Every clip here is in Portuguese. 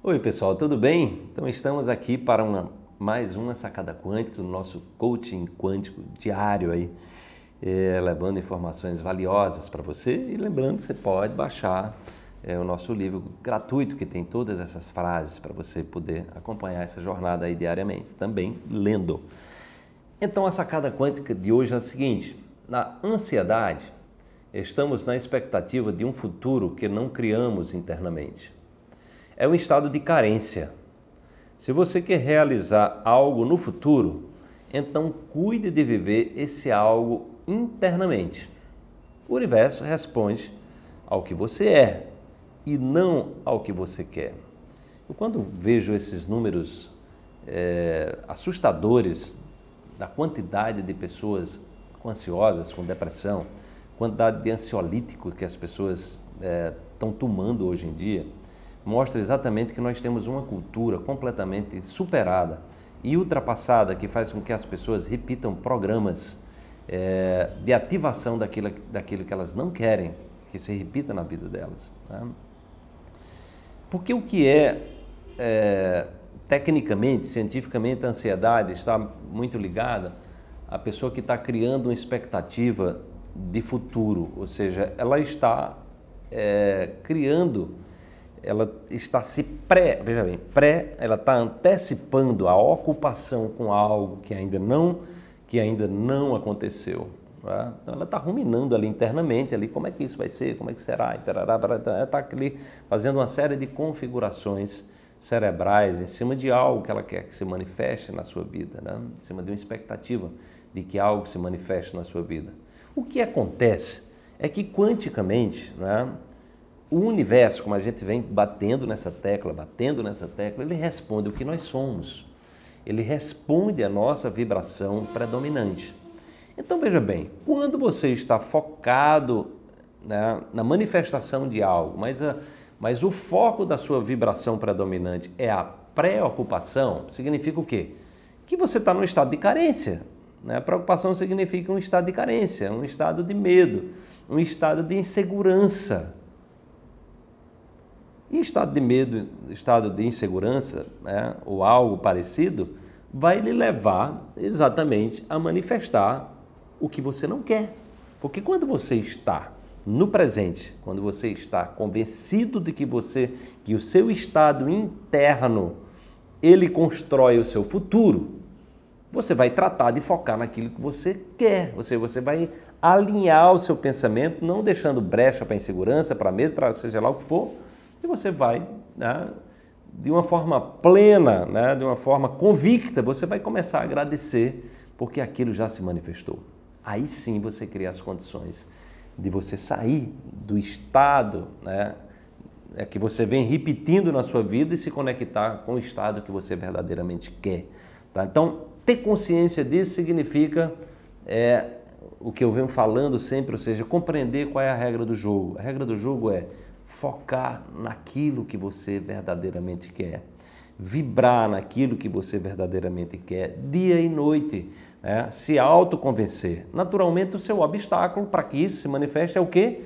Oi, pessoal, tudo bem? Então, estamos aqui para uma, mais uma sacada quântica do nosso coaching quântico diário aí, é, levando informações valiosas para você. E lembrando que você pode baixar é, o nosso livro gratuito que tem todas essas frases para você poder acompanhar essa jornada aí diariamente, também lendo. Então, a sacada quântica de hoje é a seguinte: na ansiedade, estamos na expectativa de um futuro que não criamos internamente é um estado de carência. Se você quer realizar algo no futuro, então cuide de viver esse algo internamente. O universo responde ao que você é e não ao que você quer. Eu, quando vejo esses números é, assustadores da quantidade de pessoas com ansiosas, com depressão, quantidade de ansiolítico que as pessoas estão é, tomando hoje em dia, mostra exatamente que nós temos uma cultura completamente superada e ultrapassada que faz com que as pessoas repitam programas é, de ativação daquilo, daquilo que elas não querem que se repita na vida delas. Né? Porque o que é, é, tecnicamente, cientificamente, a ansiedade está muito ligada à pessoa que está criando uma expectativa de futuro, ou seja, ela está é, criando ela está se pré, veja bem, pré, ela está antecipando a ocupação com algo que ainda não, que ainda não aconteceu. Tá? Então ela está ruminando ali internamente, ali como é que isso vai ser, como é que será, e tarará, tarará, ela está ali fazendo uma série de configurações cerebrais em cima de algo que ela quer que se manifeste na sua vida, né? em cima de uma expectativa de que algo se manifeste na sua vida. O que acontece é que quanticamente, né, o universo, como a gente vem batendo nessa tecla, batendo nessa tecla, ele responde o que nós somos. Ele responde a nossa vibração predominante. Então veja bem, quando você está focado né, na manifestação de algo, mas, a, mas o foco da sua vibração predominante é a preocupação, significa o quê? Que você está num estado de carência. Né? Preocupação significa um estado de carência, um estado de medo, um estado de insegurança. E estado de medo, estado de insegurança né, ou algo parecido vai lhe levar exatamente a manifestar o que você não quer. Porque quando você está no presente, quando você está convencido de que você, que o seu estado interno, ele constrói o seu futuro, você vai tratar de focar naquilo que você quer. Você, você vai alinhar o seu pensamento, não deixando brecha para insegurança, para medo, para seja lá o que for, você vai, né, de uma forma plena, né, de uma forma convicta, você vai começar a agradecer porque aquilo já se manifestou. Aí sim você cria as condições de você sair do estado né, é que você vem repetindo na sua vida e se conectar com o estado que você verdadeiramente quer. Tá? Então, ter consciência disso significa é, o que eu venho falando sempre, ou seja, compreender qual é a regra do jogo. A regra do jogo é focar naquilo que você verdadeiramente quer, vibrar naquilo que você verdadeiramente quer, dia e noite, né? se autoconvencer. Naturalmente, o seu obstáculo para que isso se manifeste é o quê?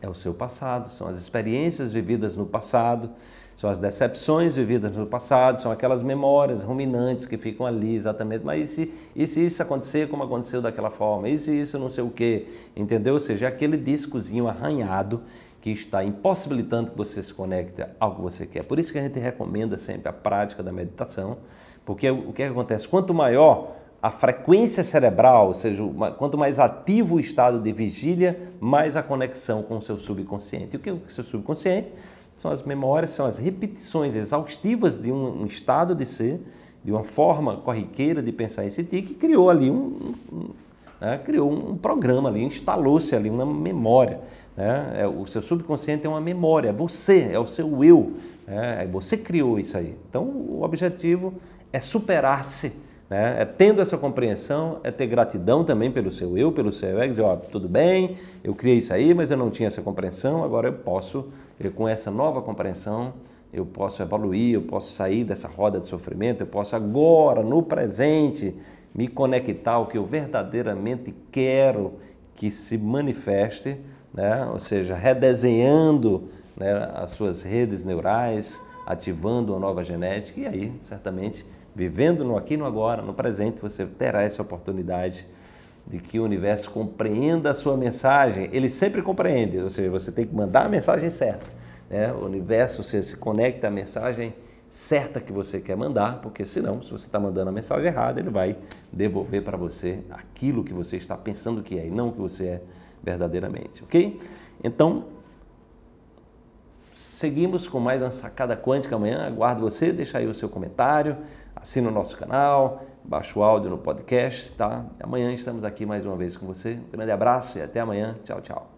É o seu passado, são as experiências vividas no passado, são as decepções vividas no passado, são aquelas memórias ruminantes que ficam ali exatamente. Mas e se, e se isso acontecer como aconteceu daquela forma? E se isso não sei o quê? Entendeu? Ou seja, é aquele discozinho arranhado que está impossibilitando que você se conecte ao que você quer. Por isso que a gente recomenda sempre a prática da meditação, porque o que, é que acontece? Quanto maior a frequência cerebral, ou seja, quanto mais ativo o estado de vigília, mais a conexão com o seu subconsciente. E o que é o seu subconsciente? São as memórias, são as repetições exaustivas de um estado de ser, de uma forma corriqueira de pensar e sentir, que criou ali um, um né, criou um programa ali, instalou-se ali uma memória. Né? É, o seu subconsciente é uma memória, você, é o seu eu, né? É, você criou isso aí. Então, o objetivo é superar-se, né? é tendo essa compreensão, é ter gratidão também pelo seu eu, pelo seu ego, dizer, ó, tudo bem, eu criei isso aí, mas eu não tinha essa compreensão, agora eu posso, eh, com essa nova compreensão, eu posso evoluir, eu posso sair dessa roda de sofrimento, eu posso agora, no presente, me conectar ao que eu verdadeiramente quero que se manifeste, né? ou seja, redesenhando né, as suas redes neurais, ativando uma nova genética, e aí, certamente, vivendo no aqui no agora, no presente, você terá essa oportunidade de que o universo compreenda a sua mensagem. Ele sempre compreende, ou seja, você tem que mandar a mensagem certa né? o universo se conecta à mensagem certa que você quer mandar, porque senão, se você está mandando a mensagem errada, ele vai devolver para você aquilo que você está pensando que é e não o que você é verdadeiramente, ok? Então, seguimos com mais uma sacada quântica amanhã. Aguardo você, deixa aí o seu comentário, assina o nosso canal, baixa o áudio no podcast, tá? Amanhã estamos aqui mais uma vez com você. Um grande abraço e até amanhã. Tchau, tchau.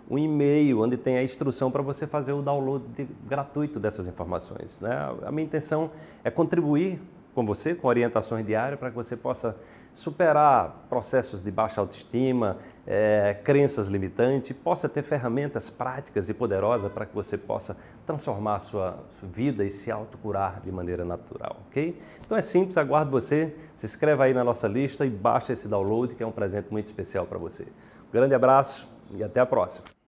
um e-mail onde tem a instrução para você fazer o download de, gratuito dessas informações. Né? A minha intenção é contribuir com você, com orientações diárias, para que você possa superar processos de baixa autoestima, é, crenças limitantes, possa ter ferramentas práticas e poderosas para que você possa transformar a sua vida e se autocurar de maneira natural, ok? Então é simples, aguardo você, se inscreva aí na nossa lista e baixa esse download que é um presente muito especial para você. Um grande abraço e até a próxima!